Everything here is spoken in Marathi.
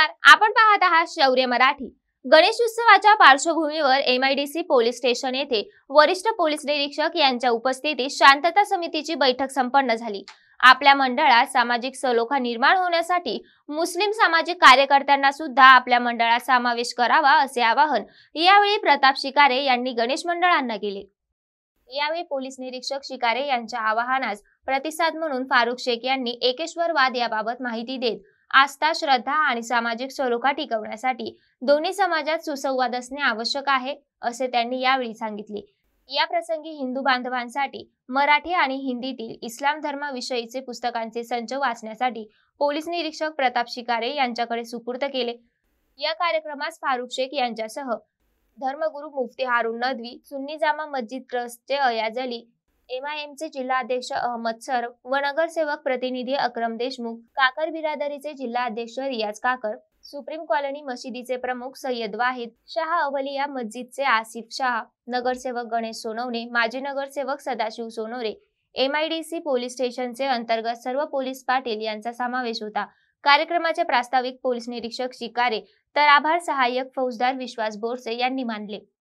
नमस्कार आपण पाहत आहात शौर्य मराठी गणेश उत्सवाच्या पार्श्वभूमीवर M I D C police station येथे वरिष्ठ पोलीस निरीक्षक यांच्या उपस्थितीत शांतता समितीची बैठक संपन्न झाली आपल्या मंडळात सामाजिक सलोखा निर्माण होण्यासाठी मुस्लिम सामाजिक कार्यकर्त्यांना सुद्धा आपल्या मंडळात समावेश करावा असे आवाहन यावेळी प्रताप शिकारे यांनी गणेश मंडळांना केले यावेळी पोलीस निरीक्षक शिकारे यांच्या आवाहनास प्रतिसाद म्हणून फारुख शेख यांनी एकेश्वरवाद याबाबत माहिती देत आस्था श्रद्धा आणि सामाजिक सलोखा टिकवण्यासाठी दोन्ही समाजात सुसंवाद असणे आवश्यक आहे असे त्यांनी यावेळी सांगितले या प्रसंगी हिंदू बांधवांसाठी मराठी आणि हिंदीतील इस्लाम धर्माविषयीचे पुस्तकांचे संच वाचण्यासाठी पोलीस निरीक्षक प्रताप शिकारे यांच्याकडे सुपूर्द केले या कार्यक्रमास फारुख शेख यांच्यासह धर्मगुरू मुफ्ती हारुण नदवी सुन्नी जामा मस्जिद ट्रस्टचे अयाज अली एमआयएमचे जिल्हाध्यक्ष अहमद सर व नगरसेवक प्रतिनिधी अक्रम देशमुख काकर बिरादरीचे अध्यक्ष रियाज काकर सुप्रीम कॉलनी मशिदीचे प्रमुख सय्यद वाहिद शाह अवलिया मस्जिदचे आसिफ शाह नगरसेवक गणेश सोनवणे माजी नगरसेवक Sadashiv M I D C police स्टेशनचे अंतर्गत सर्व पोलीस पाटील यांचा समावेश होता कार्यक्रमाचे प्रास्ताविक पोलीस निरीक्षक शिकारे तर आभार सहाय्यक फौजदार विश्वास बोरसे यांनी मानले